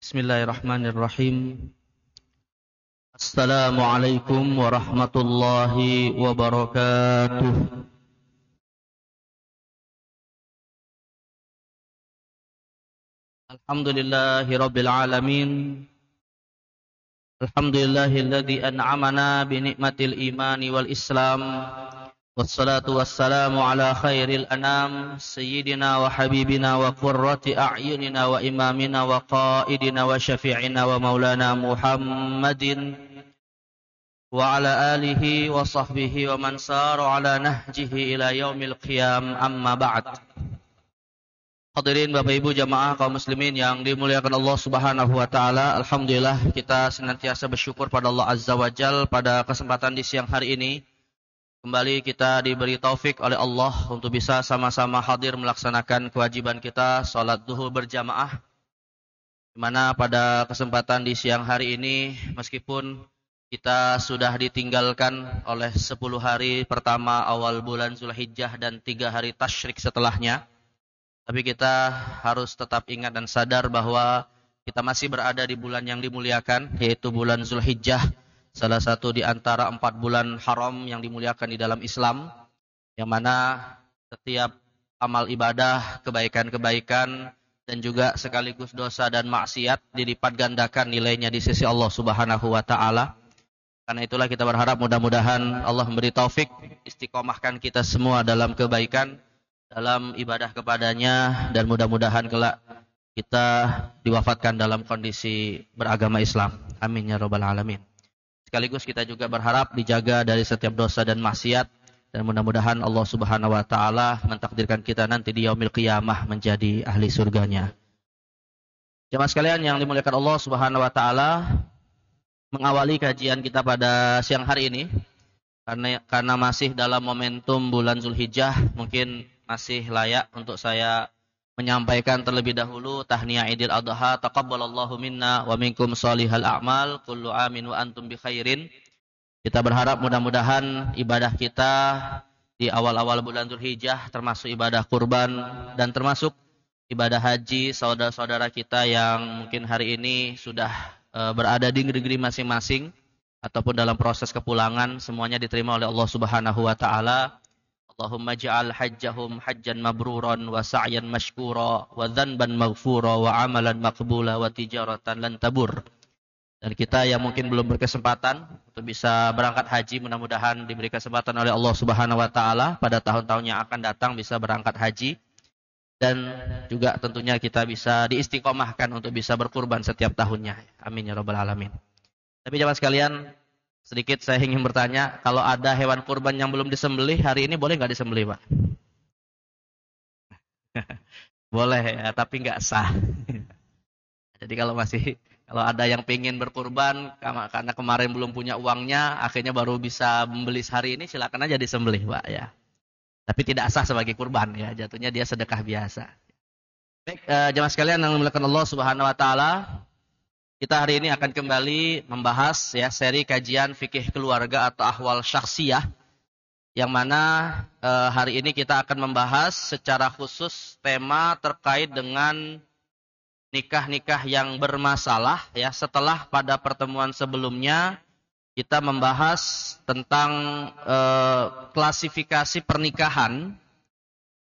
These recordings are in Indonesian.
Bismillahirrahmanirrahim. Assalamualaikum warahmatullahi wabarakatuh. Alhamdulillahi rabbil alamin. Alhamdulillahilladzi an'amana bi ni'matil imani wal islam. والصلاة والسلام على خير الأنام سيدنا وحبيبنا وقرة أعيننا وإمامنا وقائدنا وشفيعنا ومولانا محمد وعلى آله وصحبه ومن سار على نهجه إلى يوم القيام أما بعد Hadirin Bapak Ibu jamaah kaum muslimin yang dimuliakan Allah Subhanahu wa taala, alhamdulillah kita senantiasa bersyukur pada Allah Azza wa Jal pada kesempatan di siang hari ini Kembali kita diberi taufik oleh Allah untuk bisa sama-sama hadir melaksanakan kewajiban kita salat duhur berjamaah. Di mana pada kesempatan di siang hari ini meskipun kita sudah ditinggalkan oleh 10 hari pertama awal bulan Zulhijjah dan 3 hari tasyrik setelahnya. Tapi kita harus tetap ingat dan sadar bahwa kita masih berada di bulan yang dimuliakan yaitu bulan Zulhijjah salah satu di antara empat bulan haram yang dimuliakan di dalam Islam, yang mana setiap amal ibadah, kebaikan-kebaikan, dan juga sekaligus dosa dan maksiat dilipat gandakan nilainya di sisi Allah Subhanahu wa taala. Karena itulah kita berharap mudah-mudahan Allah memberi taufik istiqomahkan kita semua dalam kebaikan, dalam ibadah kepadanya dan mudah-mudahan kelak kita diwafatkan dalam kondisi beragama Islam. Amin ya rabbal alamin. Sekaligus kita juga berharap dijaga dari setiap dosa dan maksiat dan mudah-mudahan Allah Subhanahu wa taala mentakdirkan kita nanti di yaumil qiyamah menjadi ahli surganya. Jemaah sekalian yang dimuliakan Allah Subhanahu wa taala, mengawali kajian kita pada siang hari ini karena karena masih dalam momentum bulan Zulhijjah, mungkin masih layak untuk saya menyampaikan terlebih dahulu tahniah Idul Adha taqabbalallahu minna wa minkum salihal a'mal kullu amin wa antum bi khairin kita berharap mudah-mudahan ibadah kita di awal-awal bulan Dzulhijjah termasuk ibadah kurban dan termasuk ibadah haji saudara-saudara kita yang mungkin hari ini sudah e, berada di negeri masing-masing ataupun dalam proses kepulangan semuanya diterima oleh Allah Subhanahu wa taala Allahumma ja'al hajjahum hajjan mabruran wa sa'yan mashkura wa dhanban maghfura wa amalan maqbula wa tijaratan Dan kita yang mungkin belum berkesempatan untuk bisa berangkat haji mudah-mudahan diberi kesempatan oleh Allah Subhanahu wa taala pada tahun-tahun yang akan datang bisa berangkat haji dan juga tentunya kita bisa diistiqomahkan untuk bisa berkurban setiap tahunnya. Amin ya rabbal alamin. Tapi jemaah sekalian, Sedikit saya ingin bertanya, kalau ada hewan kurban yang belum disembelih hari ini boleh nggak disembelih, Pak? boleh ya, tapi nggak sah. Jadi kalau masih kalau ada yang pingin berkurban karena kemarin belum punya uangnya, akhirnya baru bisa membeli hari ini silakan aja disembelih, Pak ya. Tapi tidak sah sebagai kurban ya, jatuhnya dia sedekah biasa. Baik, eh, jemaah sekalian yang dimuliakan Allah Subhanahu wa taala, kita hari ini akan kembali membahas ya seri kajian fikih keluarga atau ahwal syaksiyah yang mana e, hari ini kita akan membahas secara khusus tema terkait dengan nikah-nikah yang bermasalah ya setelah pada pertemuan sebelumnya kita membahas tentang e, klasifikasi pernikahan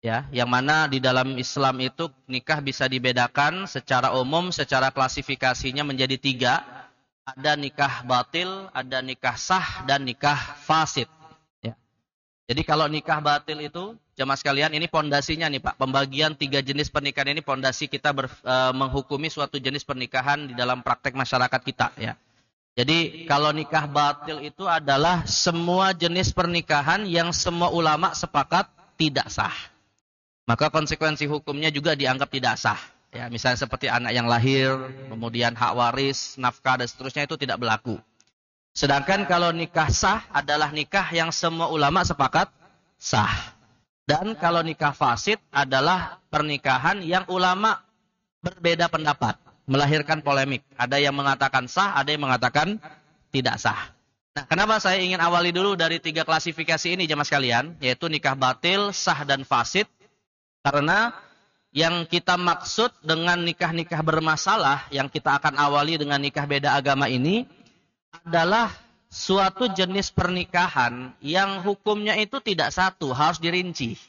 ya yang mana di dalam Islam itu nikah bisa dibedakan secara umum secara klasifikasinya menjadi tiga ada nikah batil ada nikah sah dan nikah fasid ya. jadi kalau nikah batil itu jemaah sekalian ini pondasinya nih Pak pembagian tiga jenis pernikahan ini pondasi kita ber, e, menghukumi suatu jenis pernikahan di dalam praktek masyarakat kita ya jadi kalau nikah batil itu adalah semua jenis pernikahan yang semua ulama sepakat tidak sah maka konsekuensi hukumnya juga dianggap tidak sah. Ya, misalnya seperti anak yang lahir, kemudian hak waris, nafkah dan seterusnya itu tidak berlaku. Sedangkan kalau nikah sah adalah nikah yang semua ulama sepakat sah. Dan kalau nikah fasid adalah pernikahan yang ulama berbeda pendapat, melahirkan polemik. Ada yang mengatakan sah, ada yang mengatakan tidak sah. Nah, kenapa saya ingin awali dulu dari tiga klasifikasi ini jemaah sekalian, yaitu nikah batil, sah dan fasid karena yang kita maksud dengan nikah-nikah bermasalah yang kita akan awali dengan nikah beda agama ini adalah suatu jenis pernikahan yang hukumnya itu tidak satu, harus dirinci.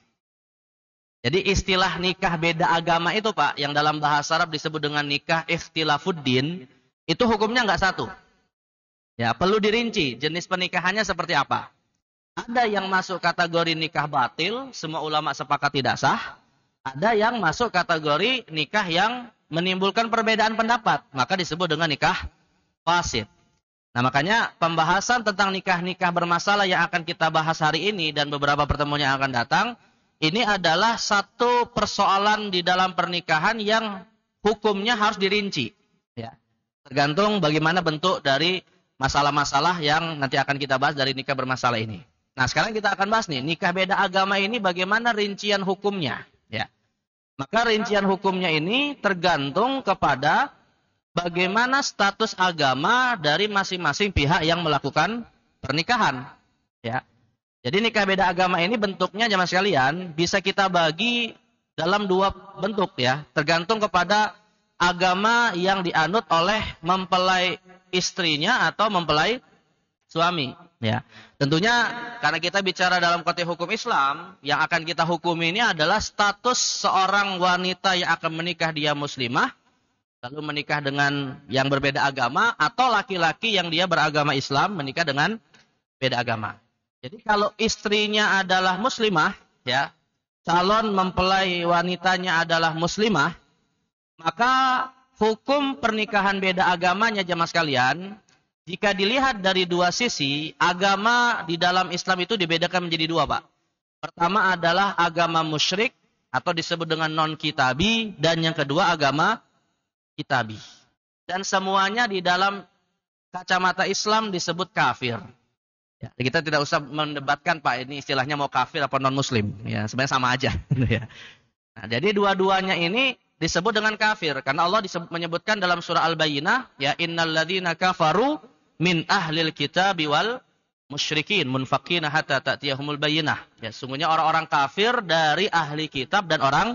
Jadi istilah nikah beda agama itu Pak, yang dalam bahasa Arab disebut dengan nikah ikhtilafuddin, itu hukumnya nggak satu. Ya, perlu dirinci jenis pernikahannya seperti apa. Ada yang masuk kategori nikah batil, semua ulama sepakat tidak sah. Ada yang masuk kategori nikah yang menimbulkan perbedaan pendapat, maka disebut dengan nikah fasid. Nah, makanya pembahasan tentang nikah-nikah bermasalah yang akan kita bahas hari ini dan beberapa pertemuan yang akan datang, ini adalah satu persoalan di dalam pernikahan yang hukumnya harus dirinci. Ya. Tergantung bagaimana bentuk dari masalah-masalah yang nanti akan kita bahas dari nikah bermasalah ini. Nah, sekarang kita akan bahas nih, nikah beda agama ini bagaimana rincian hukumnya. Maka rincian hukumnya ini tergantung kepada bagaimana status agama dari masing-masing pihak yang melakukan pernikahan. Ya. Jadi nikah beda agama ini bentuknya jamaah sekalian bisa kita bagi dalam dua bentuk ya, tergantung kepada agama yang dianut oleh mempelai istrinya atau mempelai suami ya. Tentunya karena kita bicara dalam konteks hukum Islam, yang akan kita hukum ini adalah status seorang wanita yang akan menikah dia muslimah, lalu menikah dengan yang berbeda agama, atau laki-laki yang dia beragama Islam menikah dengan beda agama. Jadi kalau istrinya adalah muslimah, ya calon mempelai wanitanya adalah muslimah, maka hukum pernikahan beda agamanya jemaah sekalian jika dilihat dari dua sisi, agama di dalam Islam itu dibedakan menjadi dua, Pak. Pertama adalah agama musyrik atau disebut dengan non-kitabi dan yang kedua agama kitabi. Dan semuanya di dalam kacamata Islam disebut kafir. Ya, kita tidak usah mendebatkan Pak ini istilahnya mau kafir apa non-muslim. Ya, sebenarnya sama aja. Gitu ya. nah, jadi dua-duanya ini disebut dengan kafir karena Allah menyebutkan dalam surah Al-Bayyinah ya Innal innalladzina kafaru min ahlil kita biwal musyrikin munfakina hatta ta'tiyahumul bayyinah. Ya, sungguhnya orang-orang kafir dari ahli kitab dan orang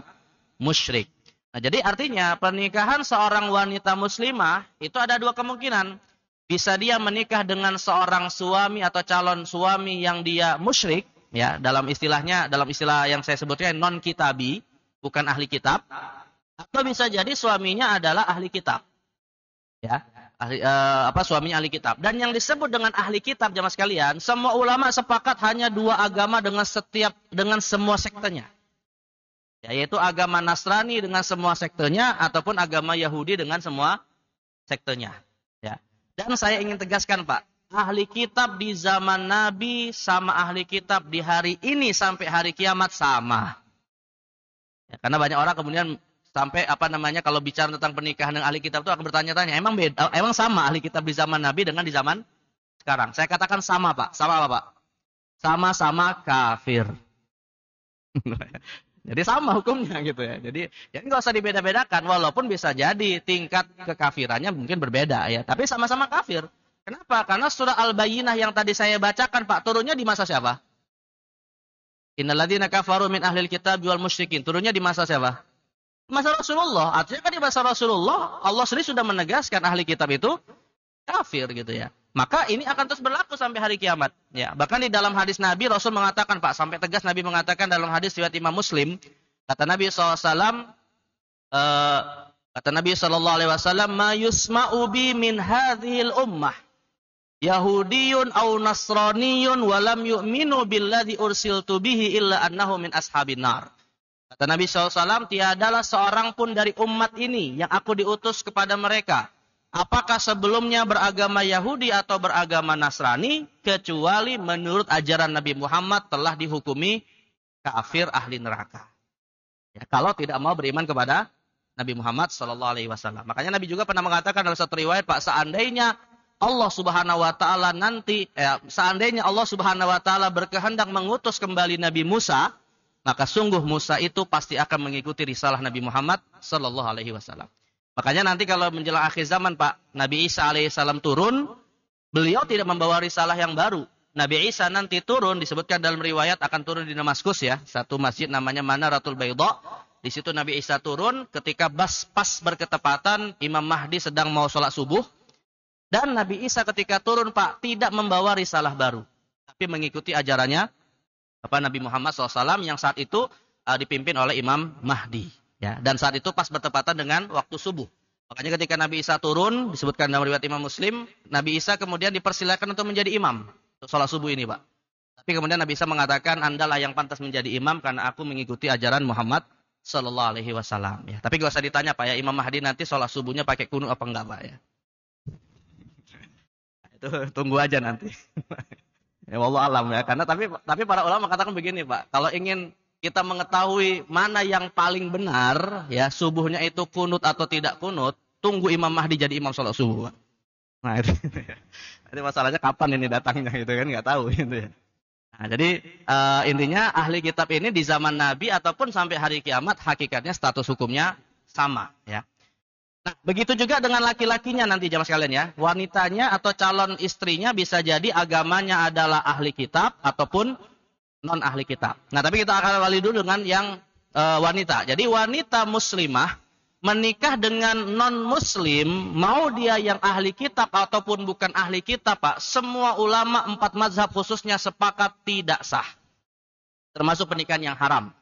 musyrik. Nah, jadi artinya pernikahan seorang wanita muslimah itu ada dua kemungkinan. Bisa dia menikah dengan seorang suami atau calon suami yang dia musyrik, ya, dalam istilahnya dalam istilah yang saya sebutkan non kitabi, bukan ahli kitab. Atau bisa jadi suaminya adalah ahli kitab. Ya ahli, uh, apa suaminya ahli kitab. Dan yang disebut dengan ahli kitab jamaah sekalian, semua ulama sepakat hanya dua agama dengan setiap dengan semua sektenya. yaitu agama Nasrani dengan semua sektenya ataupun agama Yahudi dengan semua sektenya. Ya. Dan saya ingin tegaskan Pak, ahli kitab di zaman Nabi sama ahli kitab di hari ini sampai hari kiamat sama. Ya, karena banyak orang kemudian sampai apa namanya kalau bicara tentang pernikahan dengan ahli kitab itu akan bertanya-tanya emang beda eh, emang sama ahli kitab di zaman Nabi dengan di zaman sekarang saya katakan sama pak sama apa pak sama-sama kafir jadi sama hukumnya gitu ya jadi ya nggak usah dibeda-bedakan walaupun bisa jadi tingkat kekafirannya mungkin berbeda ya tapi sama-sama kafir kenapa karena surah al-bayyinah yang tadi saya bacakan pak turunnya di masa siapa inaladina kafaru min ahlil kitab wal musyrikin turunnya di masa siapa masa Rasulullah. Artinya kan di masa Rasulullah, Allah sendiri sudah menegaskan ahli kitab itu kafir gitu ya. Maka ini akan terus berlaku sampai hari kiamat. Ya, bahkan di dalam hadis Nabi Rasul mengatakan Pak sampai tegas Nabi mengatakan dalam hadis riwayat Imam Muslim kata Nabi saw. Uh, eh, kata Nabi Shallallahu Alaihi Wasallam, "Mayusma'u bi min hadhil ummah Yahudiyun au Nasraniyun walam yu'minu billadhi ursiltu bihi illa annahu min ashabin nar." Kata Nabi SAW, tiadalah seorang pun dari umat ini yang aku diutus kepada mereka. Apakah sebelumnya beragama Yahudi atau beragama Nasrani, kecuali menurut ajaran Nabi Muhammad telah dihukumi kafir ahli neraka. Ya, kalau tidak mau beriman kepada Nabi Muhammad Shallallahu Alaihi Wasallam. Makanya Nabi juga pernah mengatakan dalam satu riwayat, Pak, seandainya Allah Subhanahu Wa Taala nanti, eh, seandainya Allah Subhanahu Wa Taala berkehendak mengutus kembali Nabi Musa, maka sungguh Musa itu pasti akan mengikuti risalah Nabi Muhammad sallallahu alaihi wasallam. Makanya nanti kalau menjelang akhir zaman Pak, Nabi Isa alaihissalam turun, beliau tidak membawa risalah yang baru. Nabi Isa nanti turun disebutkan dalam riwayat akan turun di Damaskus ya, satu masjid namanya Manaratul baydok Di situ Nabi Isa turun ketika bas pas berketepatan Imam Mahdi sedang mau sholat subuh. Dan Nabi Isa ketika turun Pak tidak membawa risalah baru. Tapi mengikuti ajarannya apa Nabi Muhammad SAW yang saat itu uh, dipimpin oleh Imam Mahdi. Ya, dan saat itu pas bertepatan dengan waktu subuh. Makanya ketika Nabi Isa turun, disebutkan dalam riwayat Imam Muslim, Nabi Isa kemudian dipersilakan untuk menjadi imam untuk sholat subuh ini, Pak. Tapi kemudian Nabi Isa mengatakan, Anda lah yang pantas menjadi imam karena aku mengikuti ajaran Muhammad Sallallahu Alaihi Wasallam. Ya, tapi gak usah ditanya Pak ya, Imam Mahdi nanti sholat subuhnya pakai kunu apa enggak Pak ya? Itu tunggu aja nanti. Ya Allah alam ya. Karena tapi tapi para ulama katakan begini Pak. Kalau ingin kita mengetahui mana yang paling benar ya subuhnya itu kunut atau tidak kunut, tunggu Imam Mahdi jadi imam sholat subuh. Pak. Nah itu, jadi masalahnya kapan ini datangnya gitu kan nggak tahu gitu ya. Nah, jadi uh, intinya ahli kitab ini di zaman Nabi ataupun sampai hari kiamat hakikatnya status hukumnya sama ya. Nah, begitu juga dengan laki-lakinya nanti jamaah sekalian ya. Wanitanya atau calon istrinya bisa jadi agamanya adalah ahli kitab ataupun non ahli kitab. Nah, tapi kita akan awali dulu dengan yang e, wanita. Jadi wanita muslimah menikah dengan non muslim, mau dia yang ahli kitab ataupun bukan ahli kitab, Pak, semua ulama empat mazhab khususnya sepakat tidak sah. Termasuk pernikahan yang haram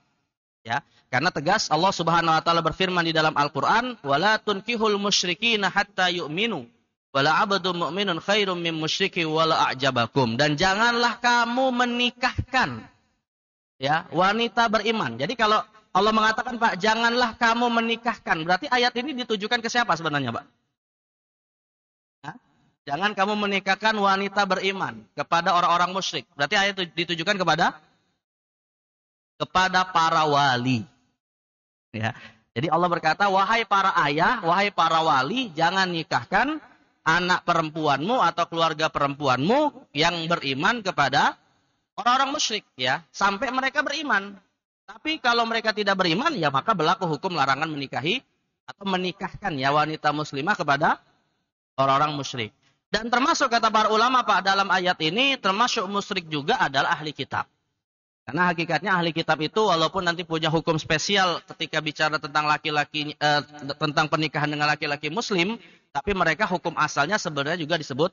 ya karena tegas Allah Subhanahu wa taala berfirman di dalam Al-Qur'an wala tunkihul musyrikina hatta yu'minu wala abdu mu'minun khairum min musyriki wala a'jabakum dan janganlah kamu menikahkan ya wanita beriman jadi kalau Allah mengatakan Pak janganlah kamu menikahkan berarti ayat ini ditujukan ke siapa sebenarnya Pak Jangan kamu menikahkan wanita beriman kepada orang-orang musyrik. Berarti ayat itu ditujukan kepada kepada para wali. Ya. Jadi Allah berkata, wahai para ayah, wahai para wali, jangan nikahkan anak perempuanmu atau keluarga perempuanmu yang beriman kepada orang-orang musyrik ya, sampai mereka beriman. Tapi kalau mereka tidak beriman, ya maka berlaku hukum larangan menikahi atau menikahkan ya wanita muslimah kepada orang-orang musyrik. Dan termasuk kata para ulama Pak dalam ayat ini termasuk musyrik juga adalah ahli kitab. Karena hakikatnya ahli kitab itu walaupun nanti punya hukum spesial ketika bicara tentang laki-laki eh, tentang pernikahan dengan laki-laki muslim, tapi mereka hukum asalnya sebenarnya juga disebut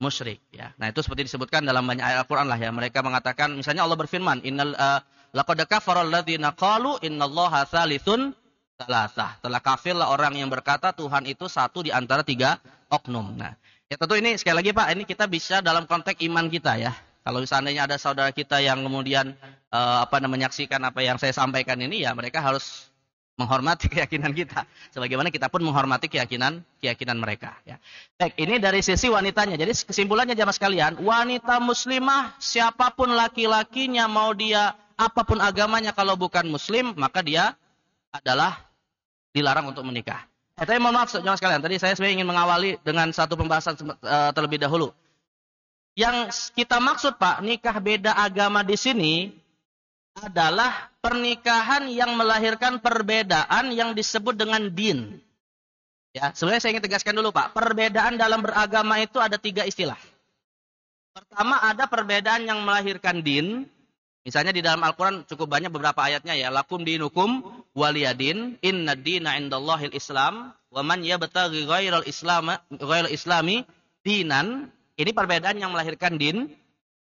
musyrik ya. Nah, itu seperti disebutkan dalam banyak ayat Al-Qur'an lah ya. Mereka mengatakan misalnya Allah berfirman, "Innal uh, laqad kafara alladziina qalu innallaha tsalitsun tsalatsah." Telah kafirlah orang yang berkata Tuhan itu satu di antara tiga oknum. Nah, ya tentu ini sekali lagi Pak, ini kita bisa dalam konteks iman kita ya. Kalau seandainya ada saudara kita yang kemudian uh, apa menyaksikan apa yang saya sampaikan ini ya mereka harus menghormati keyakinan kita sebagaimana kita pun menghormati keyakinan keyakinan mereka ya. Baik, ini dari sisi wanitanya. Jadi kesimpulannya jamaah sekalian, wanita muslimah siapapun laki-lakinya mau dia apapun agamanya kalau bukan muslim maka dia adalah dilarang untuk menikah. Eh, tapi mohon maaf jamaah sekalian, tadi saya sebenarnya ingin mengawali dengan satu pembahasan eh, terlebih dahulu yang kita maksud Pak, nikah beda agama di sini adalah pernikahan yang melahirkan perbedaan yang disebut dengan din. Ya, sebenarnya saya ingin tegaskan dulu Pak, perbedaan dalam beragama itu ada tiga istilah. Pertama ada perbedaan yang melahirkan din, misalnya di dalam Al-Quran cukup banyak beberapa ayatnya ya, lakum dinukum waliyadin, inna dina indallahil islam, waman ya yabtaghi ghairal islami dinan ini perbedaan yang melahirkan din.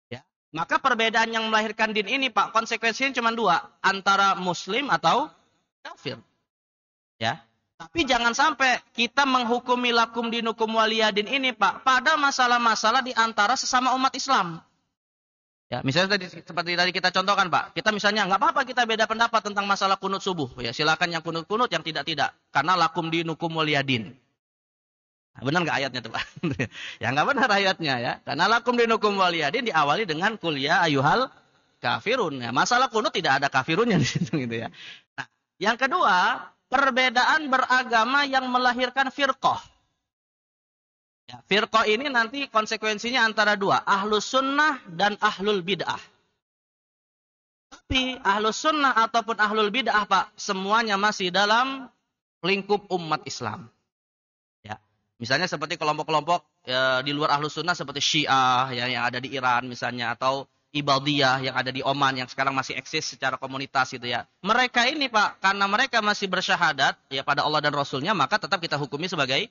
Ya. Maka perbedaan yang melahirkan din ini, Pak, konsekuensinya cuma dua. Antara muslim atau kafir. Ya. Tapi jangan sampai kita menghukumi lakum dinukum waliyadin ini, Pak, pada masalah-masalah di antara sesama umat Islam. Ya, misalnya tadi, seperti tadi kita contohkan, Pak. Kita misalnya nggak apa-apa kita beda pendapat tentang masalah kunut subuh. Ya, silakan yang kunut-kunut, yang tidak-tidak. Karena lakum dinukum waliyadin. Benar nggak ayatnya tuh Pak? ya nggak benar ayatnya ya. Karena lakum dinukum waliyadin diawali dengan kuliah ya ayuhal kafirun. Ya, masalah kuno tidak ada kafirunnya di situ gitu ya. Nah, yang kedua, perbedaan beragama yang melahirkan firqah. Ya, firqah ini nanti konsekuensinya antara dua, ahlus sunnah dan ahlul bid'ah. Tapi ahlus sunnah ataupun ahlul bid'ah Pak, semuanya masih dalam lingkup umat Islam. Misalnya seperti kelompok-kelompok ya, di luar ahlus sunnah seperti Syiah ya, yang ada di Iran misalnya atau Ibadiyah yang ada di Oman yang sekarang masih eksis secara komunitas gitu ya. Mereka ini Pak, karena mereka masih bersyahadat ya pada Allah dan Rasulnya maka tetap kita hukumi sebagai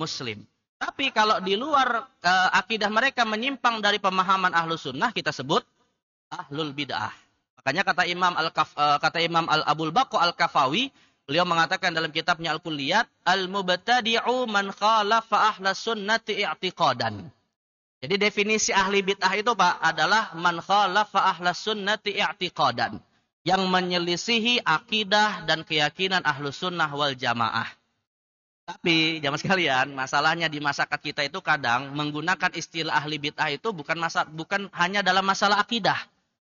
Muslim. Tapi kalau di luar e, akidah mereka menyimpang dari pemahaman ahlus sunnah kita sebut ahlul bid'ah. Makanya kata Imam al e, eh, kata Imam al Abul Bako al Kafawi Beliau mengatakan dalam kitabnya Al-Kulliyat, Al-Mubtadi'u man khalafa ahla sunnati i'tiqadan. Jadi definisi ahli bid'ah itu Pak adalah man khalafa ahla sunnati i'tiqadan. Yang menyelisihi akidah dan keyakinan ahlu sunnah wal jamaah. Tapi zaman sekalian, masalahnya di masyarakat kita itu kadang menggunakan istilah ahli bid'ah itu bukan masa, bukan hanya dalam masalah akidah.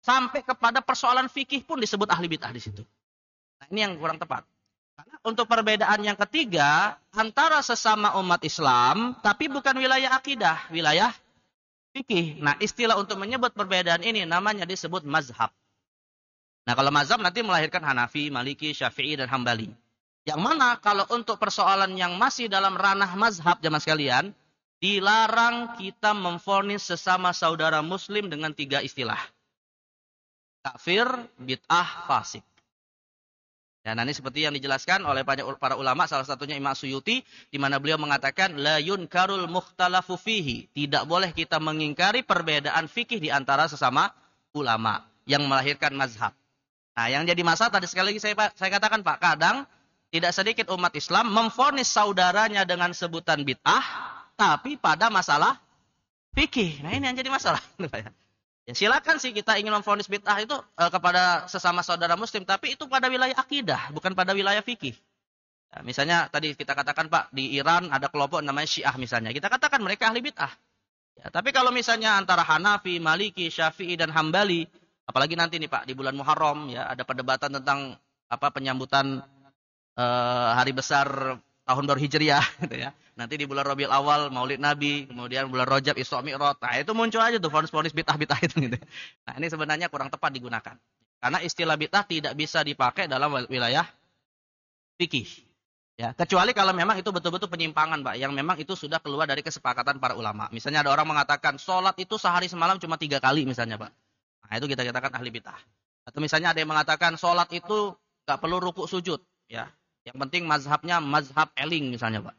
Sampai kepada persoalan fikih pun disebut ahli bid'ah di situ. Nah, ini yang kurang tepat. Untuk perbedaan yang ketiga, antara sesama umat Islam, tapi bukan wilayah akidah, wilayah fikih. Nah, istilah untuk menyebut perbedaan ini namanya disebut mazhab. Nah, kalau mazhab nanti melahirkan Hanafi, Maliki, Syafi'i, dan Hambali. Yang mana kalau untuk persoalan yang masih dalam ranah mazhab zaman sekalian, dilarang kita memfonis sesama saudara muslim dengan tiga istilah. Kafir, bid'ah, fasik. Ya, nah ini seperti yang dijelaskan oleh banyak para ulama, salah satunya Imam Suyuti, di mana beliau mengatakan, La karul mukhtalafu fihi. Tidak boleh kita mengingkari perbedaan fikih di antara sesama ulama yang melahirkan mazhab. Nah yang jadi masalah tadi sekali lagi saya, saya katakan Pak, kadang tidak sedikit umat Islam memfonis saudaranya dengan sebutan bid'ah, tapi pada masalah fikih. Nah ini yang jadi masalah. Ya silakan sih kita ingin memfonis bid'ah itu e, kepada sesama saudara muslim, tapi itu pada wilayah akidah, bukan pada wilayah fikih. Ya, misalnya tadi kita katakan Pak di Iran ada kelompok namanya Syiah misalnya, kita katakan mereka ahli bid'ah. Ya, tapi kalau misalnya antara Hanafi, Maliki, Syafi'i dan Hambali, apalagi nanti nih Pak di bulan Muharram ya ada perdebatan tentang apa penyambutan e, hari besar tahun baru Hijriah gitu ya. Nanti di bulan Rabiul Awal Maulid Nabi, kemudian bulan Rajab Isra Mi'raj. Nah, itu muncul aja tuh fonis-fonis bid'ah-bid'ah itu gitu. Nah, ini sebenarnya kurang tepat digunakan. Karena istilah bid'ah tidak bisa dipakai dalam wilayah fikih. Ya, kecuali kalau memang itu betul-betul penyimpangan, Pak, yang memang itu sudah keluar dari kesepakatan para ulama. Misalnya ada orang mengatakan solat itu sehari semalam cuma tiga kali misalnya, Pak. Nah, itu kita katakan ahli bid'ah. Atau misalnya ada yang mengatakan solat itu gak perlu rukuk sujud, ya yang penting mazhabnya mazhab eling misalnya Pak.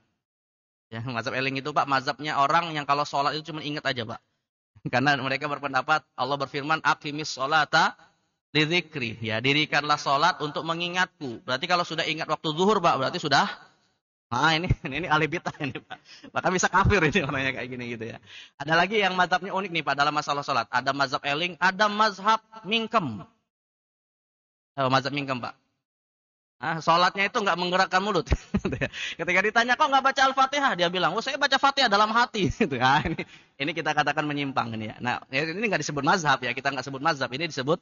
Ya, mazhab eling itu Pak, mazhabnya orang yang kalau sholat itu cuma ingat aja Pak. Karena mereka berpendapat Allah berfirman aqimis sholata lidzikri. Ya, dirikanlah sholat untuk mengingatku. Berarti kalau sudah ingat waktu zuhur Pak, berarti sudah Nah ini ini alibita ini pak, maka bisa kafir ini orangnya kayak gini gitu ya. Ada lagi yang mazhabnya unik nih pak dalam masalah sholat. Ada mazhab eling, ada mazhab mingkem. Oh, mazhab mingkem pak. Ah, sholatnya itu nggak menggerakkan mulut. Ketika ditanya kok nggak baca al-fatihah, dia bilang, oh saya baca fatihah dalam hati. Nah, ini, ini kita katakan menyimpang ini ya. Nah ya, ini nggak disebut mazhab ya, kita nggak sebut mazhab, ini disebut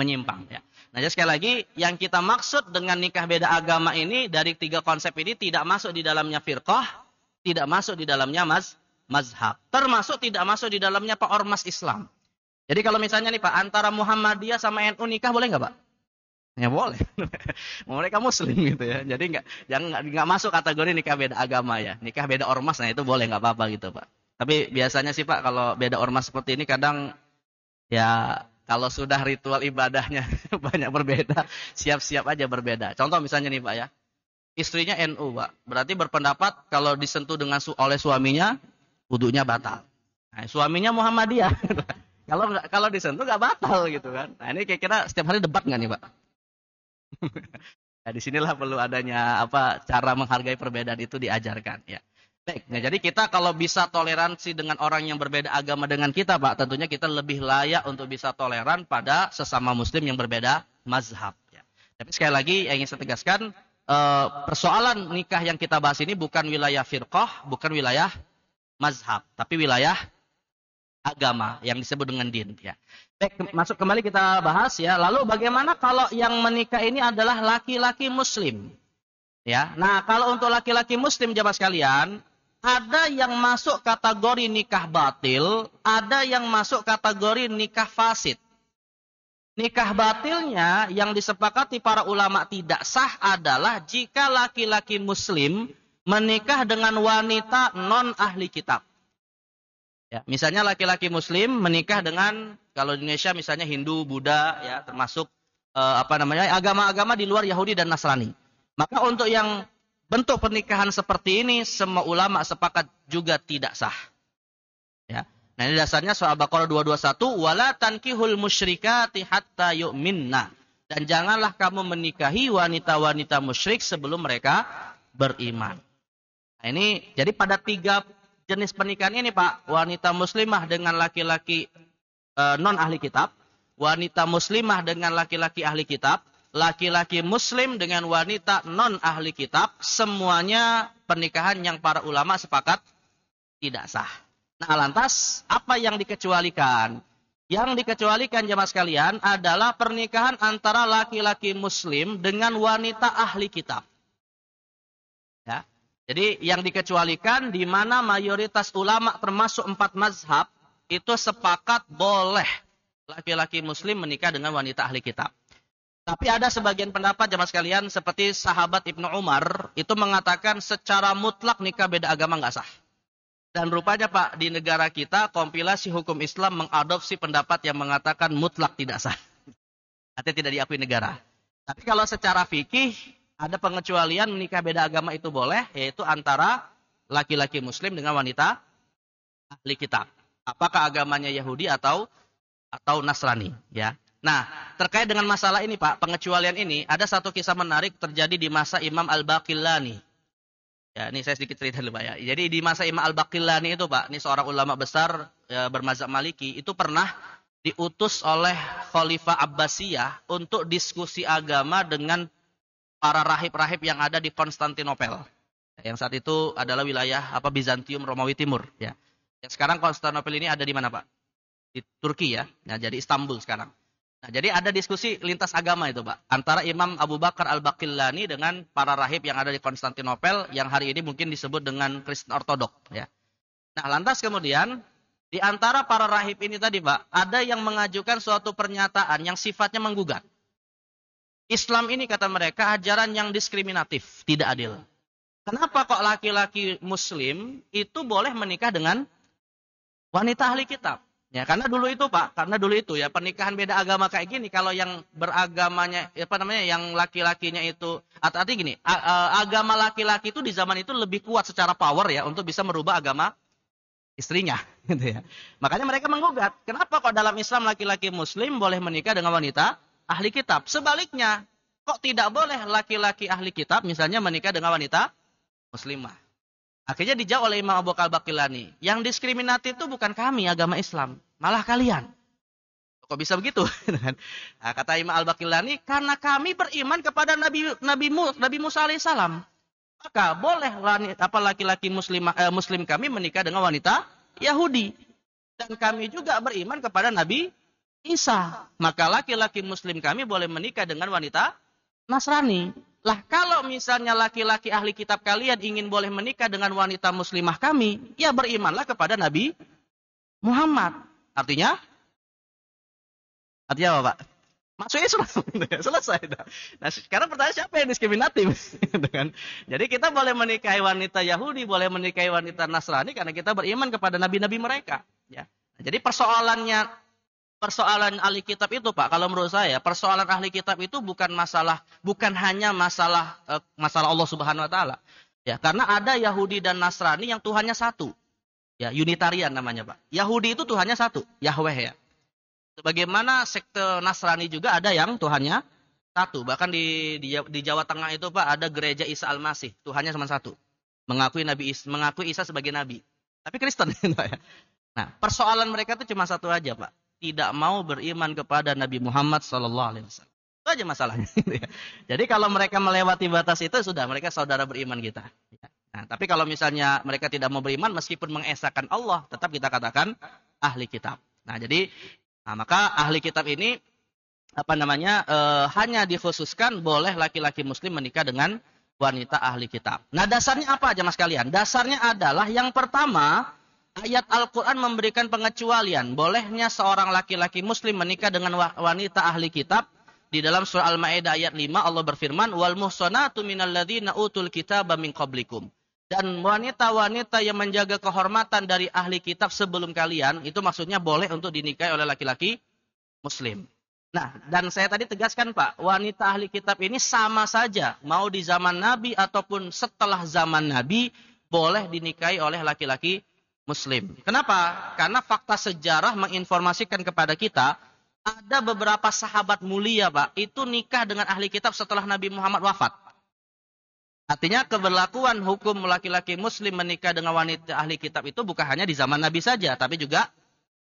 menyimpang ya. Nah jadi sekali lagi yang kita maksud dengan nikah beda agama ini dari tiga konsep ini tidak masuk di dalamnya firqah, tidak masuk di dalamnya maz mazhab, termasuk tidak masuk di dalamnya pak ormas Islam. Jadi kalau misalnya nih pak antara Muhammadiyah sama NU nikah boleh nggak pak? ya boleh mereka muslim gitu ya jadi nggak jangan nggak masuk kategori nikah beda agama ya nikah beda ormas nah itu boleh nggak apa-apa gitu pak tapi biasanya sih pak kalau beda ormas seperti ini kadang ya kalau sudah ritual ibadahnya banyak berbeda siap-siap aja berbeda contoh misalnya nih pak ya istrinya NU pak berarti berpendapat kalau disentuh dengan su oleh suaminya wudhunya batal nah, suaminya Muhammadiyah kalau kalau disentuh nggak batal gitu kan nah, ini kira-kira setiap hari debat nggak nih pak nah, disinilah perlu adanya apa cara menghargai perbedaan itu diajarkan ya. Baik, nah jadi kita kalau bisa toleransi dengan orang yang berbeda agama dengan kita, Pak, tentunya kita lebih layak untuk bisa toleran pada sesama muslim yang berbeda mazhab. Ya. Tapi sekali lagi yang ingin saya tegaskan, eh, persoalan nikah yang kita bahas ini bukan wilayah firqah, bukan wilayah mazhab, tapi wilayah agama yang disebut dengan din. Ya. Baik, eh, masuk kembali kita bahas ya. Lalu bagaimana kalau yang menikah ini adalah laki-laki muslim? Ya. Nah, kalau untuk laki-laki muslim jemaah sekalian, ada yang masuk kategori nikah batil, ada yang masuk kategori nikah fasid. Nikah batilnya yang disepakati para ulama tidak sah adalah jika laki-laki muslim menikah dengan wanita non ahli kitab. Ya, misalnya laki-laki muslim menikah dengan kalau di Indonesia misalnya Hindu, Buddha ya termasuk eh, apa namanya agama-agama di luar Yahudi dan Nasrani. Maka untuk yang bentuk pernikahan seperti ini semua ulama sepakat juga tidak sah. Ya. Nah, ini dasarnya surah Al-Baqarah 221 wala tankihul musyrikati hatta minna Dan janganlah kamu menikahi wanita-wanita musyrik sebelum mereka beriman. Nah, ini jadi pada tiga jenis pernikahan ini Pak, wanita muslimah dengan laki-laki e, non ahli kitab, wanita muslimah dengan laki-laki ahli kitab, laki-laki muslim dengan wanita non ahli kitab, semuanya pernikahan yang para ulama sepakat tidak sah. Nah, lantas apa yang dikecualikan? Yang dikecualikan jemaah sekalian adalah pernikahan antara laki-laki muslim dengan wanita ahli kitab. Jadi yang dikecualikan di mana mayoritas ulama termasuk empat mazhab itu sepakat boleh laki-laki muslim menikah dengan wanita ahli kitab. Tapi ada sebagian pendapat jemaah sekalian seperti sahabat Ibnu Umar itu mengatakan secara mutlak nikah beda agama nggak sah. Dan rupanya Pak di negara kita kompilasi hukum Islam mengadopsi pendapat yang mengatakan mutlak tidak sah. Artinya tidak diakui negara. Tapi kalau secara fikih ada pengecualian menikah beda agama itu boleh, yaitu antara laki-laki muslim dengan wanita ahli kitab. Apakah agamanya Yahudi atau atau Nasrani, ya. Nah, terkait dengan masalah ini Pak, pengecualian ini, ada satu kisah menarik terjadi di masa Imam Al-Baqillani. Ya, ini saya sedikit cerita dulu Pak ya. Jadi di masa Imam Al-Baqillani itu Pak, ini seorang ulama besar ya, bermazhab Maliki, itu pernah diutus oleh Khalifah Abbasiyah untuk diskusi agama dengan para rahib-rahib yang ada di Konstantinopel. Yang saat itu adalah wilayah apa Bizantium Romawi Timur ya. Yang sekarang Konstantinopel ini ada di mana, Pak? Di Turki ya. Nah, jadi Istanbul sekarang. Nah, jadi ada diskusi lintas agama itu, Pak, antara Imam Abu Bakar al bakillani dengan para rahib yang ada di Konstantinopel yang hari ini mungkin disebut dengan Kristen Ortodok, ya. Nah, lantas kemudian di antara para rahib ini tadi, Pak, ada yang mengajukan suatu pernyataan yang sifatnya menggugat. Islam ini kata mereka ajaran yang diskriminatif, tidak adil. Kenapa kok laki-laki muslim itu boleh menikah dengan wanita ahli kitab? Ya, karena dulu itu, Pak, karena dulu itu ya pernikahan beda agama kayak gini kalau yang beragamanya apa namanya yang laki-lakinya itu atau arti gini, agama laki-laki itu di zaman itu lebih kuat secara power ya untuk bisa merubah agama istrinya gitu ya. Makanya mereka menggugat, kenapa kok dalam Islam laki-laki muslim boleh menikah dengan wanita ahli kitab. Sebaliknya, kok tidak boleh laki-laki ahli kitab misalnya menikah dengan wanita muslimah. Akhirnya dijawab oleh Imam Abu Bakilani, yang diskriminatif itu bukan kami agama Islam, malah kalian. Kok bisa begitu? nah, kata Imam Al-Bakilani, karena kami beriman kepada Nabi Nabi, Nabi Musa alaihissalam. Maka boleh apa laki-laki muslim eh, muslim kami menikah dengan wanita Yahudi. Dan kami juga beriman kepada Nabi Isa. Maka laki-laki muslim kami boleh menikah dengan wanita Nasrani. Lah kalau misalnya laki-laki ahli kitab kalian ingin boleh menikah dengan wanita muslimah kami, ya berimanlah kepada Nabi Muhammad. Artinya? Artinya apa, Pak? Maksudnya selesai. selesai. Nah, sekarang pertanyaan siapa yang diskriminatif? Jadi kita boleh menikahi wanita Yahudi, boleh menikahi wanita Nasrani karena kita beriman kepada nabi-nabi mereka. Ya. Nah, jadi persoalannya persoalan ahli kitab itu Pak, kalau menurut saya persoalan ahli kitab itu bukan masalah bukan hanya masalah eh, masalah Allah Subhanahu wa taala. Ya, karena ada Yahudi dan Nasrani yang Tuhannya satu. Ya, Unitarian namanya Pak. Yahudi itu Tuhannya satu, Yahweh ya. Bagaimana sekte Nasrani juga ada yang Tuhannya satu. Bahkan di di, di Jawa Tengah itu Pak ada gereja Isa Al-Masih, Tuhannya cuma satu. Mengakui Nabi Isa, mengakui Isa sebagai nabi. Tapi Kristen ya. Nah, persoalan mereka itu cuma satu aja, Pak tidak mau beriman kepada Nabi Muhammad sallallahu alaihi wasallam. Itu aja masalahnya. Gitu ya. Jadi kalau mereka melewati batas itu sudah mereka saudara beriman kita. Nah, tapi kalau misalnya mereka tidak mau beriman meskipun mengesahkan Allah, tetap kita katakan ahli kitab. Nah, jadi nah, maka ahli kitab ini apa namanya e, hanya dikhususkan boleh laki-laki muslim menikah dengan wanita ahli kitab. Nah, dasarnya apa aja Mas kalian? Dasarnya adalah yang pertama ayat Al-Quran memberikan pengecualian. Bolehnya seorang laki-laki muslim menikah dengan wanita ahli kitab. Di dalam surah Al-Ma'idah ayat 5 Allah berfirman, Wal muhsanatu ladhina utul kitab min qablikum. Dan wanita-wanita yang menjaga kehormatan dari ahli kitab sebelum kalian, itu maksudnya boleh untuk dinikahi oleh laki-laki muslim. Nah, dan saya tadi tegaskan Pak, wanita ahli kitab ini sama saja, mau di zaman Nabi ataupun setelah zaman Nabi, boleh dinikahi oleh laki-laki Muslim. Kenapa? Karena fakta sejarah menginformasikan kepada kita ada beberapa sahabat mulia, Pak, itu nikah dengan ahli kitab setelah Nabi Muhammad wafat. Artinya keberlakuan hukum laki-laki muslim menikah dengan wanita ahli kitab itu bukan hanya di zaman Nabi saja, tapi juga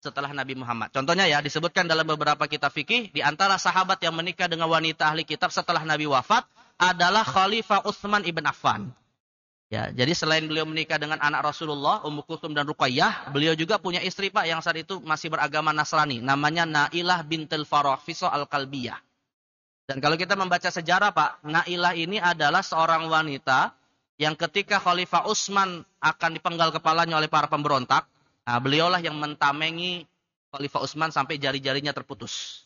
setelah Nabi Muhammad. Contohnya ya, disebutkan dalam beberapa kitab fikih, di antara sahabat yang menikah dengan wanita ahli kitab setelah Nabi wafat adalah Khalifah Utsman ibn Affan. Ya, jadi selain beliau menikah dengan anak Rasulullah, Ummu Kulsum dan Ruqayyah, beliau juga punya istri Pak yang saat itu masih beragama Nasrani, namanya Nailah bintul Farah Fiso Al-Kalbiyah. Dan kalau kita membaca sejarah Pak, Nailah ini adalah seorang wanita yang ketika Khalifah Utsman akan dipenggal kepalanya oleh para pemberontak, nah beliaulah yang mentamengi Khalifah Utsman sampai jari-jarinya terputus.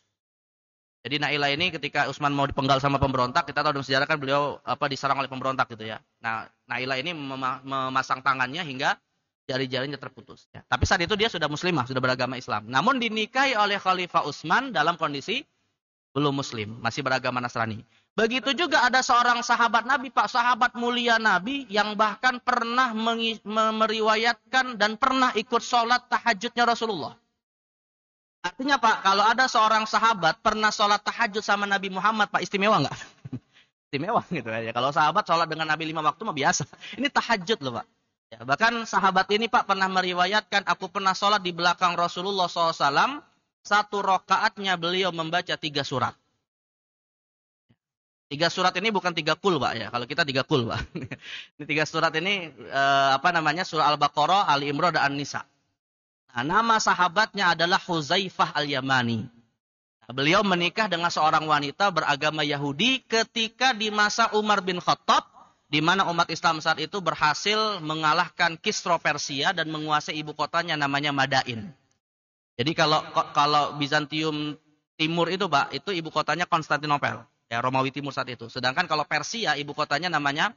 Jadi Naila ini ketika Utsman mau dipenggal sama pemberontak, kita tahu dalam sejarah kan beliau apa diserang oleh pemberontak gitu ya. Nah, Naila ini memasang tangannya hingga jari-jarinya terputus. Ya. Tapi saat itu dia sudah muslimah, sudah beragama Islam. Namun dinikahi oleh Khalifah Utsman dalam kondisi belum muslim, masih beragama Nasrani. Begitu juga ada seorang sahabat Nabi, Pak sahabat mulia Nabi yang bahkan pernah meriwayatkan dan pernah ikut sholat tahajudnya Rasulullah. Artinya Pak, kalau ada seorang sahabat pernah sholat tahajud sama Nabi Muhammad, Pak istimewa nggak? istimewa gitu ya. Kalau sahabat sholat dengan Nabi lima waktu mah biasa. Ini tahajud loh Pak. Ya, bahkan sahabat ini Pak pernah meriwayatkan, aku pernah sholat di belakang Rasulullah SAW, satu rokaatnya beliau membaca tiga surat. Tiga surat ini bukan tiga kul pak ya, kalau kita tiga kul pak. Ini tiga surat ini eh, apa namanya surah Al-Baqarah, Ali Imran, dan An-Nisa. Nah, nama sahabatnya adalah Huzaifah al-Yamani. Nah, beliau menikah dengan seorang wanita beragama Yahudi ketika di masa Umar bin Khattab, di mana umat Islam saat itu berhasil mengalahkan Kisro Persia dan menguasai ibu kotanya namanya Madain. Jadi kalau kalau Bizantium Timur itu, Pak, itu ibu kotanya Konstantinopel, ya Romawi Timur saat itu. Sedangkan kalau Persia ibu kotanya namanya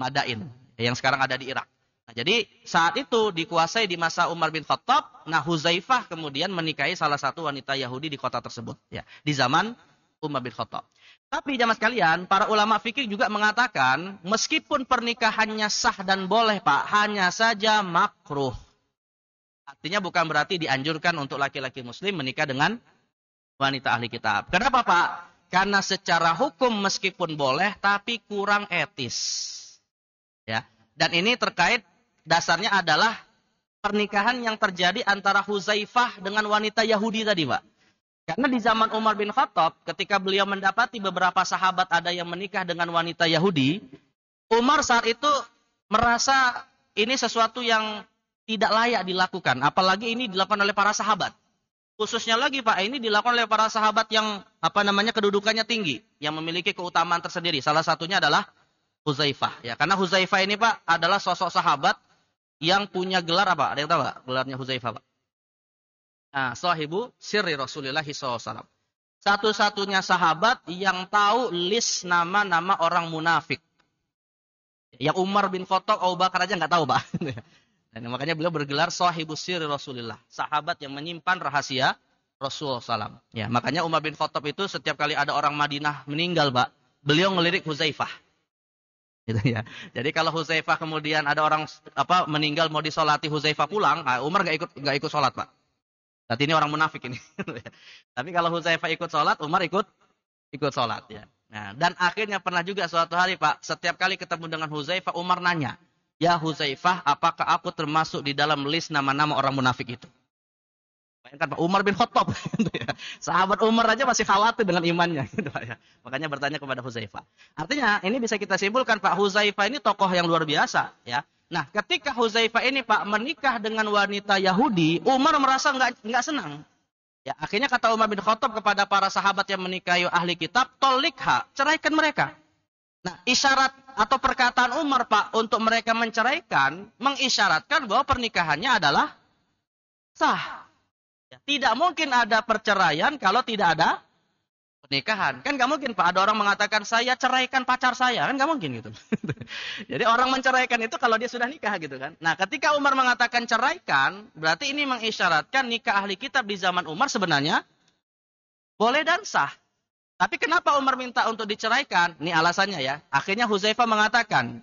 Madain, yang sekarang ada di Irak. Nah, jadi saat itu dikuasai di masa Umar bin Khattab, nah Huzaifah kemudian menikahi salah satu wanita Yahudi di kota tersebut ya, di zaman Umar bin Khattab. Tapi jamaah sekalian, para ulama fikih juga mengatakan meskipun pernikahannya sah dan boleh Pak, hanya saja makruh. Artinya bukan berarti dianjurkan untuk laki-laki muslim menikah dengan wanita ahli kitab. Kenapa Pak? Karena secara hukum meskipun boleh tapi kurang etis. Ya. Dan ini terkait dasarnya adalah pernikahan yang terjadi antara Huzaifah dengan wanita Yahudi tadi, Pak. Karena di zaman Umar bin Khattab, ketika beliau mendapati beberapa sahabat ada yang menikah dengan wanita Yahudi, Umar saat itu merasa ini sesuatu yang tidak layak dilakukan. Apalagi ini dilakukan oleh para sahabat. Khususnya lagi Pak, ini dilakukan oleh para sahabat yang apa namanya kedudukannya tinggi, yang memiliki keutamaan tersendiri. Salah satunya adalah Huzaifah. Ya, karena Huzaifah ini Pak adalah sosok sahabat yang punya gelar apa? Ada yang tahu pak. gelarnya Huzaifah? Pak? Nah, sahibu sirri Rasulullah SAW. Satu-satunya sahabat yang tahu list nama-nama orang munafik. Yang Umar bin Khattab, Abu Bakar aja nggak tahu, Pak. Dan makanya beliau bergelar sahibu sirri Rasulullah. Sahabat yang menyimpan rahasia Rasulullah SAW. Ya, makanya Umar bin Khattab itu setiap kali ada orang Madinah meninggal, Pak. Beliau ngelirik Huzaifah. Gitu ya. Jadi kalau Huzaifah kemudian ada orang apa meninggal mau disolati Huzaifah pulang, nah Umar nggak ikut nggak ikut sholat pak. Tapi ini orang munafik ini. Tapi kalau Huzaifah ikut sholat, Umar ikut ikut sholat ya. Nah, dan akhirnya pernah juga suatu hari Pak, setiap kali ketemu dengan Huzaifah, Umar nanya, Ya Huzaifah, apakah aku termasuk di dalam list nama-nama orang munafik itu? Bayangkan Pak Umar bin Khattab. Ya. Sahabat Umar aja masih khawatir dengan imannya. Gitu, ya. Makanya bertanya kepada Huzaifah. Artinya ini bisa kita simpulkan Pak Huzaifah ini tokoh yang luar biasa. ya. Nah ketika Huzaifah ini Pak menikah dengan wanita Yahudi, Umar merasa nggak nggak senang. Ya, akhirnya kata Umar bin Khattab kepada para sahabat yang menikahi ahli kitab, tolikha, ceraikan mereka. Nah, isyarat atau perkataan Umar Pak untuk mereka menceraikan mengisyaratkan bahwa pernikahannya adalah sah. Ya. Tidak mungkin ada perceraian kalau tidak ada pernikahan. Kan Gak mungkin Pak, ada orang mengatakan saya ceraikan pacar saya, kan Gak mungkin gitu. Jadi orang menceraikan itu kalau dia sudah nikah gitu kan. Nah ketika Umar mengatakan ceraikan, berarti ini mengisyaratkan nikah ahli kitab di zaman Umar sebenarnya boleh dan sah. Tapi kenapa Umar minta untuk diceraikan? Ini alasannya ya. Akhirnya Huzaifah mengatakan,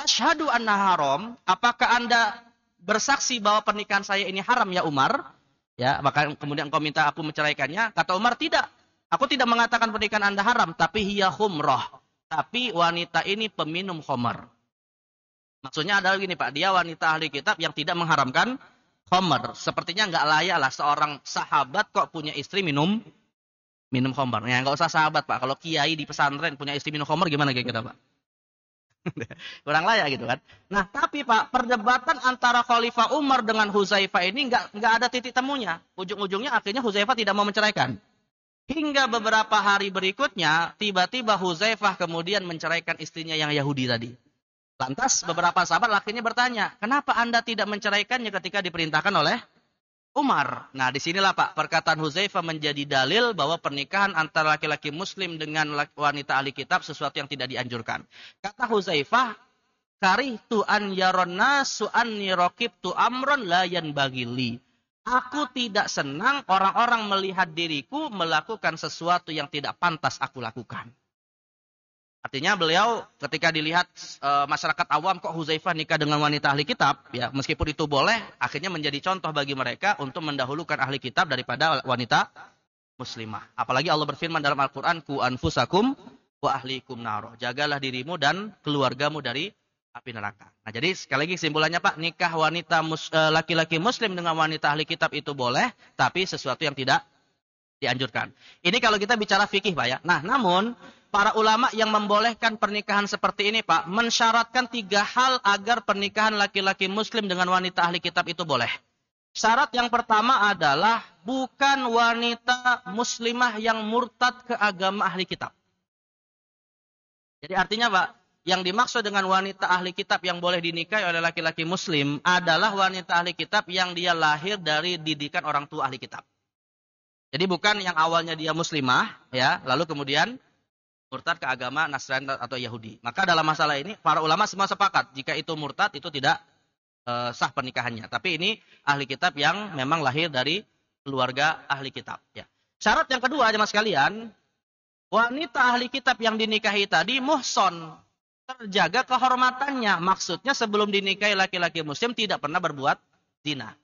Tashhadu anna haram, apakah anda bersaksi bahwa pernikahan saya ini haram ya Umar? Ya, maka kemudian engkau minta aku menceraikannya. Kata Umar, tidak. Aku tidak mengatakan pernikahan Anda haram, tapi hiya khumrah. Tapi wanita ini peminum homer. Maksudnya adalah gini Pak, dia wanita ahli kitab yang tidak mengharamkan homer. Sepertinya nggak layak lah seorang sahabat kok punya istri minum minum homer. Ya nggak usah sahabat Pak, kalau kiai di pesantren punya istri minum homer gimana kayak kita Pak? Kurang layak gitu kan. Nah, tapi Pak, perdebatan antara Khalifah Umar dengan Huzaifah ini nggak nggak ada titik temunya. Ujung-ujungnya akhirnya Huzaifah tidak mau menceraikan. Hingga beberapa hari berikutnya, tiba-tiba Huzaifah kemudian menceraikan istrinya yang Yahudi tadi. Lantas beberapa sahabat akhirnya bertanya, kenapa anda tidak menceraikannya ketika diperintahkan oleh Umar. Nah, disinilah Pak, perkataan Huzaifah menjadi dalil bahwa pernikahan antara laki-laki muslim dengan wanita ahli kitab sesuatu yang tidak dianjurkan. Kata Huzaifah, karihtu tuan yaronna su'an anni tu amron layan bagili. Aku tidak senang orang-orang melihat diriku melakukan sesuatu yang tidak pantas aku lakukan. Artinya beliau ketika dilihat e, masyarakat awam kok Huzaifah nikah dengan wanita ahli kitab, ya meskipun itu boleh, akhirnya menjadi contoh bagi mereka untuk mendahulukan ahli kitab daripada wanita muslimah. Apalagi Allah berfirman dalam Al-Qur'an, "Ku anfusakum wa ahlikum nar." Jagalah dirimu dan keluargamu dari api neraka. Nah, jadi sekali lagi kesimpulannya Pak, nikah wanita eh, laki-laki mus, e, muslim dengan wanita ahli kitab itu boleh, tapi sesuatu yang tidak dianjurkan. Ini kalau kita bicara fikih, Pak ya. Nah, namun para ulama yang membolehkan pernikahan seperti ini, Pak, mensyaratkan tiga hal agar pernikahan laki-laki muslim dengan wanita ahli kitab itu boleh. Syarat yang pertama adalah bukan wanita muslimah yang murtad ke agama ahli kitab. Jadi artinya, Pak, yang dimaksud dengan wanita ahli kitab yang boleh dinikahi oleh laki-laki muslim adalah wanita ahli kitab yang dia lahir dari didikan orang tua ahli kitab. Jadi bukan yang awalnya dia muslimah ya, lalu kemudian murtad ke agama Nasrani atau Yahudi. Maka dalam masalah ini para ulama semua sepakat jika itu murtad itu tidak e, sah pernikahannya. Tapi ini ahli kitab yang memang lahir dari keluarga ahli kitab ya. Syarat yang kedua aja mas kalian, wanita ahli kitab yang dinikahi tadi muhson terjaga kehormatannya. Maksudnya sebelum dinikahi laki-laki muslim tidak pernah berbuat zina.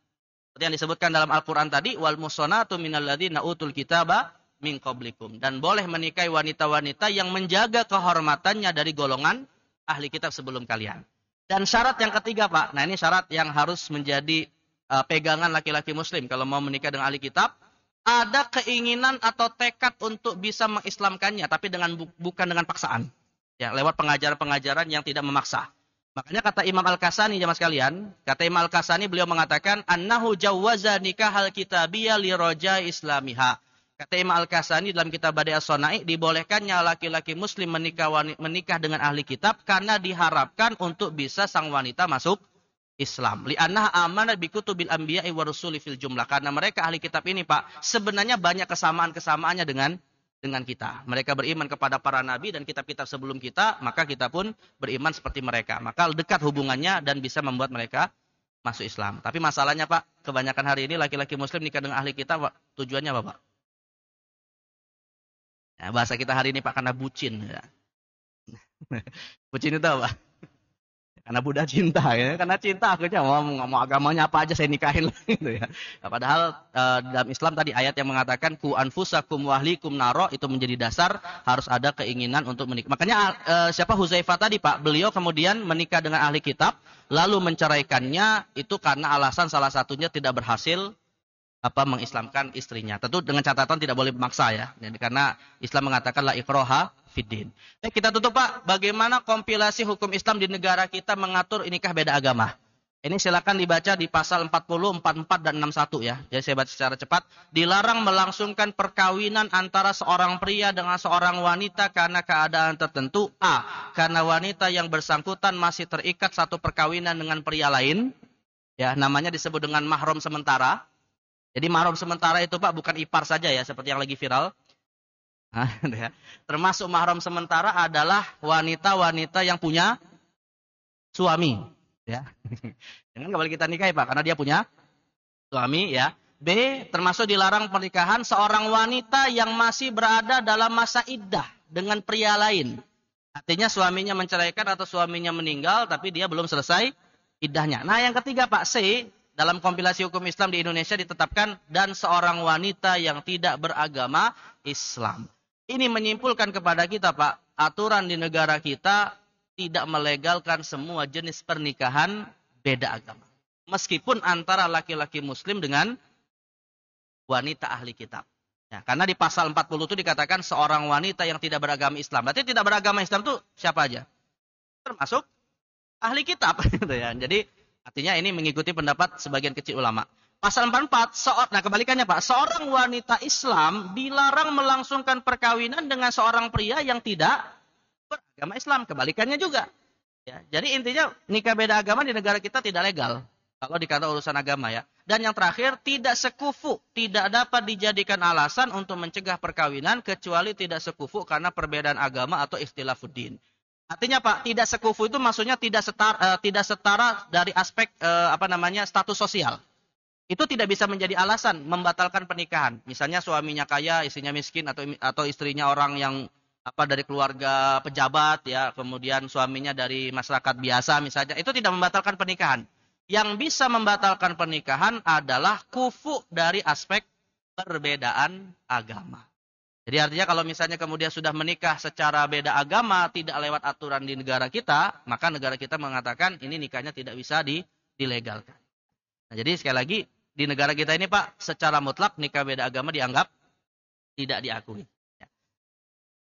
Seperti yang disebutkan dalam Al-Quran tadi, wal musonatu ladina utul kitaba min qablikum. Dan boleh menikahi wanita-wanita yang menjaga kehormatannya dari golongan ahli kitab sebelum kalian. Dan syarat yang ketiga Pak, nah ini syarat yang harus menjadi eh, pegangan laki-laki muslim kalau mau menikah dengan ahli kitab. Ada keinginan atau tekad untuk bisa mengislamkannya, tapi dengan bukan dengan paksaan. Ya, lewat pengajaran-pengajaran yang tidak memaksa. Makanya kata Imam Al-Kasani jemaah sekalian, kata Imam Al-Kasani beliau mengatakan annahu jawwaza al kitabiyah li roja islamiha. Kata Imam Al-Kasani dalam kitab Badai As-Sonai dibolehkannya laki-laki muslim menikah menikah dengan ahli kitab karena diharapkan untuk bisa sang wanita masuk Islam. Li Li'annah amanah bikutubil anbiya'i wa rusuli fil jumlah. Karena mereka ahli kitab ini, Pak, sebenarnya banyak kesamaan-kesamaannya dengan dengan kita. Mereka beriman kepada para nabi dan kitab-kitab sebelum kita, maka kita pun beriman seperti mereka. Maka dekat hubungannya dan bisa membuat mereka masuk Islam. Tapi masalahnya Pak, kebanyakan hari ini laki-laki muslim nikah dengan ahli kita, Pak, tujuannya apa Pak? Ya, bahasa kita hari ini Pak, karena bucin. Ya. bucin itu apa karena Buddha cinta, ya. karena cinta akhirnya mau, mau agamanya apa aja saya nikahin gitu ya. Nah, padahal uh, dalam Islam tadi ayat yang mengatakan ku anfusakum wahlikum naro itu menjadi dasar harus ada keinginan untuk menikah. Makanya uh, siapa Huzaifah tadi Pak, beliau kemudian menikah dengan ahli kitab lalu menceraikannya itu karena alasan salah satunya tidak berhasil apa mengislamkan istrinya. Tentu dengan catatan tidak boleh memaksa ya. karena Islam mengatakan la ikroha fiddin. Baik, eh, kita tutup Pak, bagaimana kompilasi hukum Islam di negara kita mengatur nikah beda agama? Ini silakan dibaca di pasal 40, 44 dan 61 ya. Jadi saya baca secara cepat, dilarang melangsungkan perkawinan antara seorang pria dengan seorang wanita karena keadaan tertentu A, karena wanita yang bersangkutan masih terikat satu perkawinan dengan pria lain. Ya, namanya disebut dengan mahram sementara jadi mahrum sementara itu Pak bukan ipar saja ya seperti yang lagi viral. Ah, ya. Termasuk mahrum sementara adalah wanita-wanita yang punya suami, ya. Jangan kembali kita nikahi Pak karena dia punya suami ya. B termasuk dilarang pernikahan seorang wanita yang masih berada dalam masa iddah dengan pria lain. Artinya suaminya menceraikan atau suaminya meninggal tapi dia belum selesai idahnya. Nah, yang ketiga Pak C dalam kompilasi hukum Islam di Indonesia ditetapkan dan seorang wanita yang tidak beragama Islam. Ini menyimpulkan kepada kita, Pak, aturan di negara kita tidak melegalkan semua jenis pernikahan beda agama. Meskipun antara laki-laki muslim dengan wanita ahli kitab. Ya, karena di pasal 40 itu dikatakan seorang wanita yang tidak beragama Islam. Berarti tidak beragama Islam itu siapa aja? Termasuk ahli kitab gitu ya. Jadi Artinya ini mengikuti pendapat sebagian kecil ulama. Pasal 44, seorang, nah kebalikannya Pak, seorang wanita Islam dilarang melangsungkan perkawinan dengan seorang pria yang tidak beragama Islam. Kebalikannya juga. Ya, jadi intinya nikah beda agama di negara kita tidak legal kalau dikata urusan agama ya. Dan yang terakhir tidak sekufu, tidak dapat dijadikan alasan untuk mencegah perkawinan kecuali tidak sekufu karena perbedaan agama atau istilah fudin. Artinya Pak, tidak sekufu itu maksudnya tidak setara uh, tidak setara dari aspek uh, apa namanya status sosial. Itu tidak bisa menjadi alasan membatalkan pernikahan. Misalnya suaminya kaya, istrinya miskin atau atau istrinya orang yang apa dari keluarga pejabat ya, kemudian suaminya dari masyarakat biasa misalnya, itu tidak membatalkan pernikahan. Yang bisa membatalkan pernikahan adalah kufu dari aspek perbedaan agama. Jadi artinya kalau misalnya kemudian sudah menikah secara beda agama, tidak lewat aturan di negara kita, maka negara kita mengatakan ini nikahnya tidak bisa di, dilegalkan. Nah, jadi sekali lagi, di negara kita ini Pak, secara mutlak nikah beda agama dianggap tidak diakui. Ya.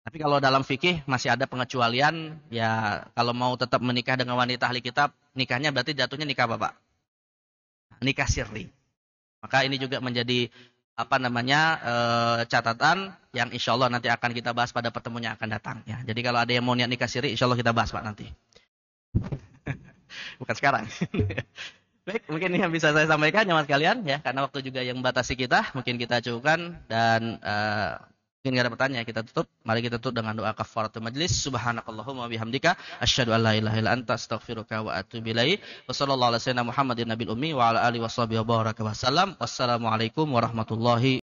Tapi kalau dalam fikih masih ada pengecualian, ya kalau mau tetap menikah dengan wanita ahli kitab, nikahnya berarti jatuhnya nikah bapak, Nikah sirri. Maka ini juga menjadi apa namanya e, catatan yang insya Allah nanti akan kita bahas pada pertemuan yang akan datang. Ya. Jadi kalau ada yang mau niat nikah siri, insya Allah kita bahas pak nanti. Bukan sekarang. Baik, mungkin yang bisa saya sampaikan, nyaman kalian ya, karena waktu juga yang batasi kita, mungkin kita cukupkan dan e, Mungkin ada pertanyaan, kita tutup. Mari kita tutup dengan doa kafaratul majlis. Subhanakallahumma bihamdika. Asyadu an la ilaha ila anta astaghfiruka wa atubu ilaih. Wassalamualaikum warahmatullahi wabarakatuh. nabil Wassalamualaikum warahmatullahi